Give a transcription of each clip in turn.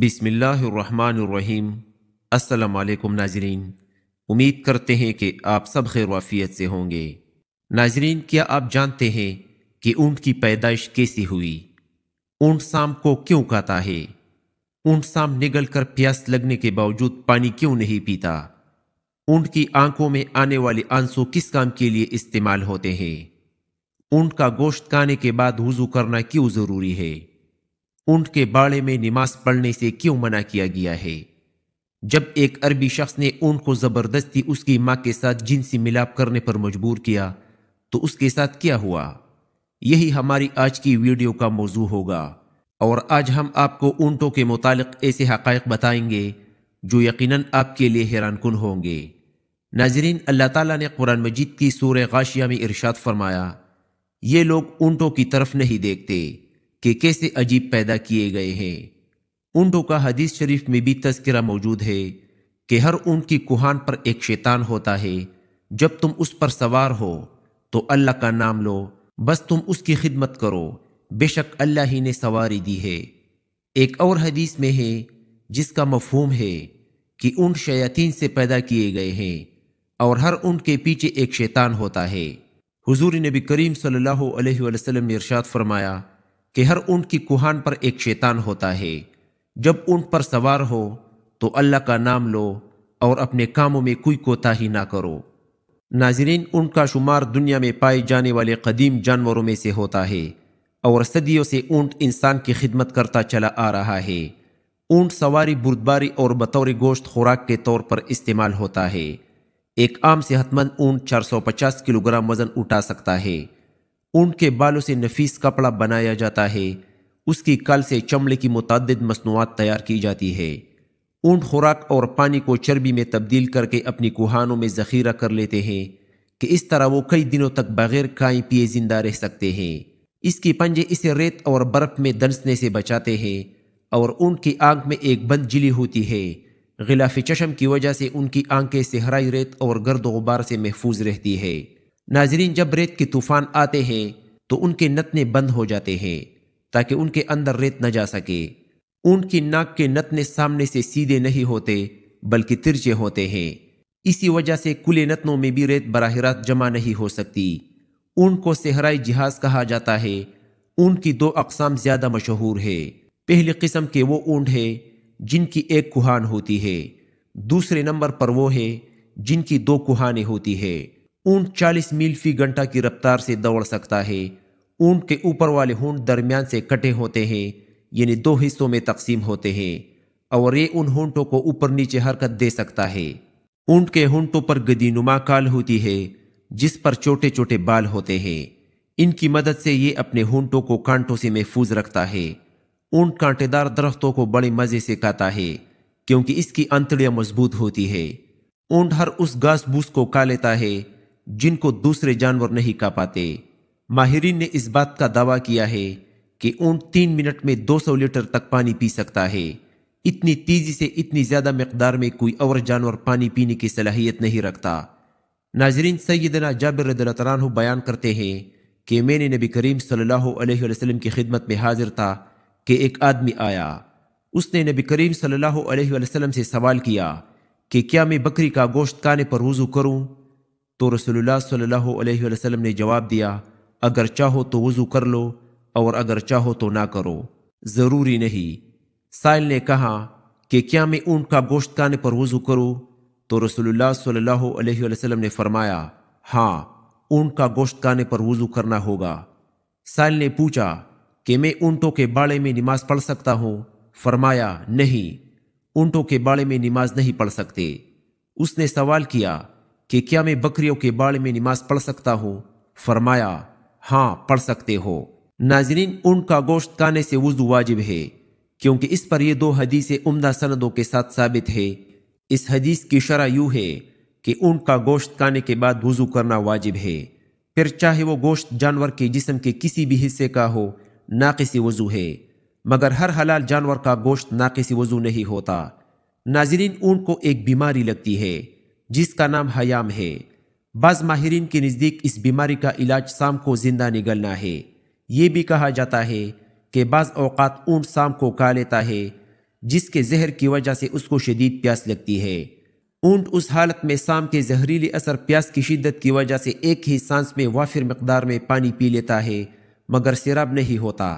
बिसमीम् अल्लाम नाजरीन उम्मीद करते हैं कि आप सब खैरवाफियत से होंगे नाजरीन क्या आप जानते हैं कि ऊँट की पैदाइश कैसी हुई ऊँट शाम को क्यों काता है ऊँट शाम निगल कर प्यास लगने के बावजूद पानी क्यों नहीं पीता ऊँट की आंखों में आने वाले आंसू किस काम के लिए इस्तेमाल होते हैं ऊँट का गोश्त खाने के बाद वज़ू करना क्यों ज़रूरी है ऊंट के बाड़े में नमाज पढ़ने से क्यों मना किया गया है जब एक अरबी शख्स ने ऊंट को ज़बरदस्ती उसकी माँ के साथ जिनसी मिलाप करने पर मजबूर किया तो उसके साथ क्या हुआ यही हमारी आज की वीडियो का मौजू होगा और आज हम आपको ऊंटों के मुतालिक ऐसे हक़ बताएंगे जो यकीनन आपके लिए हैरान कन होंगे नाजरीन अल्लाह तला ने कुरान मजीद की सूर गाशिया में इरशाद फरमाया ये लोग ऊँटों की तरफ नहीं देखते कि कैसे अजीब पैदा किए गए हैं ऊंटों का हदीस शरीफ में भी तस्करा मौजूद है कि हर ऊंट की कुहान पर एक शैतान होता है जब तुम उस पर सवार हो तो अल्लाह का नाम लो बस तुम उसकी खिदमत करो बेशक अल्लाह ही ने सवारी दी है एक और हदीस में है जिसका मफहूम है कि ऊंट शयातीन से पैदा किए गए हैं और हर ऊंट के पीछे एक शैतान होता है हुजूर नबी करीम सल्लल्लाहु अलैहि वसल्लम ने इरशाद फरमाया कि हर ऊंट की कुहान पर एक शैतान होता है जब ऊंट पर सवार हो तो अल्लाह का नाम लो और अपने कामों में कोई कोताही ना करो नाजरीन ऊंट का शुमार दुनिया में पाए जाने वाले कदीम जानवरों में से होता है और सदियों से ऊंट इंसान की खिदमत करता चला आ रहा है ऊंट सवारी बुरदबारी और बतौर गोश्त खुराक के तौर पर इस्तेमाल होता है एक आम सेहतमंद ऊँट 450 किलोग्राम वजन उठा सकता है ऊँट के बालों से नफीस कपड़ा बनाया जाता है उसकी कल से चमड़े की मतद मसनूआत तैयार की जाती है ऊंट खुराक और पानी को चर्बी में तब्दील करके अपनी कुहानों में ज़ख़ीरा कर लेते हैं कि इस तरह वो कई दिनों तक बगैर खाए पिए ज़िंदा रह सकते हैं इसके पंजे इसे रेत और बर्फ़ में दंसने से बचाते हैं और ऊंट की आंख में एक बंद जिली होती है गिलाफ़ी चशम की वजह से उनकी आंखें सहराई रेत और गर्द गुबार से महफूज रहती है नाजरीन जब रेत के तूफान आते हैं तो उनके नतने बंद हो जाते हैं ताकि उनके अंदर रेत न जा सके ऊंट की नाक के नतने सामने से सीधे नहीं होते बल्कि तिरछे होते हैं इसी वजह से कुले नतनों में भी रेत बराह रात जमा नहीं हो सकती ऊंट को सहराई जहाज कहा जाता है ऊंट की दो अकसाम ज़्यादा मशहूर है पहली किस्म के वो ऊंट है जिनकी एक कुहान होती है दूसरे नंबर पर वो है जिनकी दो कुहानें होती है ऊंट 40 मील फी घंटा की रफ्तार से दौड़ सकता है ऊंट के ऊपर वाले होंट दरमियान से कटे होते हैं यानी दो हिस्सों में तकसीम होते हैं और ये उन ऊँटों को ऊपर नीचे हरकत दे सकता है ऊंट के होंटों पर गदी काल होती है जिस पर छोटे छोटे बाल होते हैं इनकी मदद से ये अपने ऊँटों को कांटों से महफूज रखता है ऊंट कांटेदार दरख्तों को बड़े मज़े से खाता है क्योंकि इसकी अंतड़ियाँ मजबूत होती है ऊँट हर उस घास बूस को खा लेता है जिनको दूसरे जानवर नहीं का पाते माहरीन ने इस बात का दावा किया है कि ऊंट तीन मिनट में 200 लीटर तक पानी पी सकता है इतनी तेजी से इतनी ज़्यादा मकदार में कोई और जानवर पानी पीने की सलाहियत नहीं रखता नाजरीन सैदना जाबिर रदलान बयान करते हैं कि मैंने नबी करीम सल्लल्लाहु की खिदमत में हाजिर था कि एक आदमी आया उसने नबी करीम सल्लल्लाहु से सवाल किया कि क्या मैं बकरी का गोश्त काने पर वज़ू करूं तो रसोल्ला सल्लल्लाहु ने जवाब दिया अगर चाहो तो वज़ू कर लो और अगर चाहो तो ना करो ज़रूरी नहीं साइल ने कहा कि क्या मैं ऊँट का गोश्त खाने पर वज़ू करूँ तो रसोल्ला सल्लल्लाहु अलैहि ने फरमाया हाँ ऊँट का गोश्त खाने पर वज़ू करना होगा साइल ने पूछा कि मैं ऊँटों के बाड़े में नमाज पढ़ सकता हूँ फरमाया नहीं ऊँटों के बाड़े में नमाज नहीं पढ़ सकते उसने सवाल किया कि क्या मैं बकरियों के बाड़ में नमाज पढ़ सकता हूँ फरमाया हाँ पढ़ सकते हो नाजरीन ऊंट का गोश्त खाने से वजू वाजिब है क्योंकि इस पर यह दो हदीसें उम्दा सनदों के साथ साबित है इस हदीस की शरह यूँ है कि ऊंट का गोश्त खाने के बाद वजू करना वाजिब है फिर चाहे वो गोश्त जानवर के जिसम के किसी भी हिस्से का हो नाकसी वजू है मगर हर हलाल जानवर का गोश्त नाकसी वजू नहीं होता नाजरीन ऊंट को एक बीमारी लगती है जिसका नाम हयाम है बाज माहरीन के नज़दीक इस बीमारी का इलाज शाम को ज़िंदा निगलना है ये भी कहा जाता है कि बाज़ अवकात ऊँट शाम को खा लेता है जिसके जहर की वजह से उसको शदीद प्यास लगती है ऊँट उस हालत में शाम के जहरीले असर प्यास की शिद्दत की वजह से एक ही सांस में वाफिर मकदार में पानी पी लेता है मगर शराब नहीं होता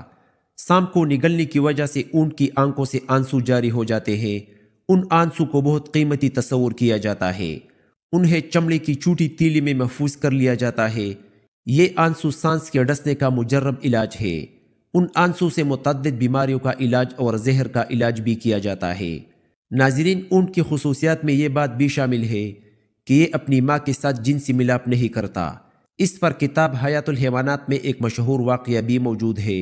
शाम को निगलने की वजह से ऊँट की आंखों से आंसू जारी हो जाते हैं उन आंसू को बहुत कीमती तस्वूर किया जाता है उन्हें चमड़े की चूटी तीली में महफूज कर लिया जाता है ये आंसू सांस के डसने का मुजरब इलाज है उन आंसू से मुतद बीमारियों का इलाज और जहर का इलाज भी किया जाता है नाजरीन ऊंट की खसूसियात में ये बात भी शामिल है कि ये अपनी माँ के साथ जिनसी मिलाप नहीं करता इस पर किताब हयातुल में एक मशहूर वाक़ भी मौजूद है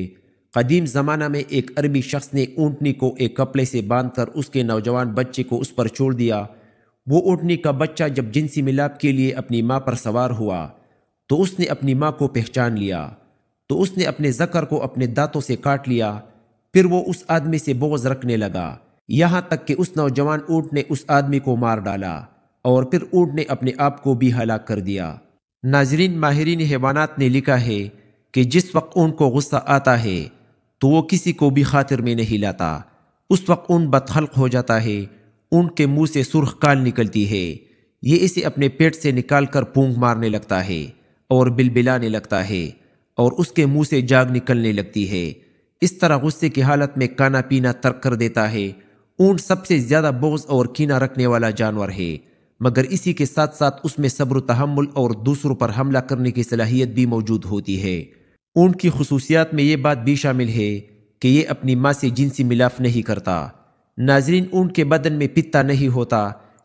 कदीम ज़माना में एक अरबी शख्स ने ऊँटनी को एक कपड़े से बांधकर उसके नौजवान बच्चे को उस पर छोड़ दिया वो ऊँटनी का बच्चा जब जिनसी मिलाप के लिए अपनी माँ पर सवार हुआ तो उसने अपनी माँ को पहचान लिया तो उसने अपने जकर को अपने दांतों से काट लिया फिर वो उस आदमी से बोझ रखने लगा यहाँ तक कि उस नौजवान ऊँट ने उस आदमी को मार डाला और फिर ऊँट ने अपने आप को भी हलाक कर दिया नाजरीन माहरीन हैवानात ने लिखा है कि जिस वक्त ऊँट को गुस्सा आता है तो वो किसी को भी खातिर में नहीं लाता उस वक्त उन बदखल्क हो जाता है उनके मुंह से सुर्ख काल निकलती है ये इसे अपने पेट से निकाल कर पूंग मारने लगता है और बिलबिलाने लगता है और उसके मुंह से जाग निकलने लगती है इस तरह गुस्से की हालत में खाना पीना तर्क कर देता है ऊंट सबसे ज़्यादा बोझ और कीना रखने वाला जानवर है मगर इसी के साथ साथ उसमें सब्र तहमुल और दूसरों पर हमला करने की सलाहियत भी मौजूद होती है ऊँट की खसूसियात में ये बात भी शामिल है कि ये अपनी माँ से जिनसी मिलाफ नहीं करता नाजरीन ऊँट के बदन में पिता नहीं होता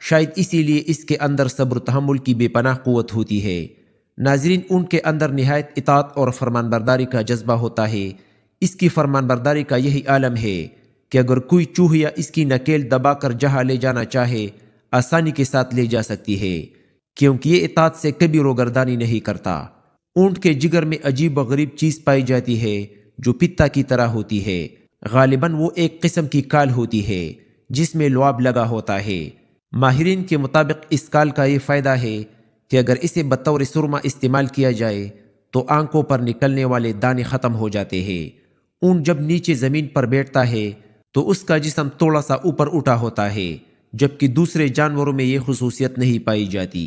शायद इसीलिए इसके अंदर सब्र तहमुल की बेपनाह क़वत होती है नाजरीन ऊँट के अंदर नहायत इतात और फरमान बरदारी का जज्बा होता है इसकी फरमान बरदारी का यही आलम है कि अगर कोई चूह या इसकी नकेल दबा कर जहाँ ले जाना चाहे आसानी के साथ ले जा सकती है क्योंकि ये इतात से कभी रोगरदानी नहीं करता ऊंट के जिगर में अजीब व गरीब चीज़ पाई जाती है जो पिता की तरह होती है गालिबा वो एक किस्म की काल होती है जिसमें लुआब लगा होता है माहरीन के मुताबिक इस काल का ये फ़ायदा है कि अगर इसे बतौर सुरमा इस्तेमाल किया जाए तो आंखों पर निकलने वाले दाने ख़त्म हो जाते हैं ऊँट जब नीचे ज़मीन पर बैठता है तो उसका जिसम थोड़ा सा ऊपर उठा होता है जबकि दूसरे जानवरों में ये खसूसियत नहीं पाई जाती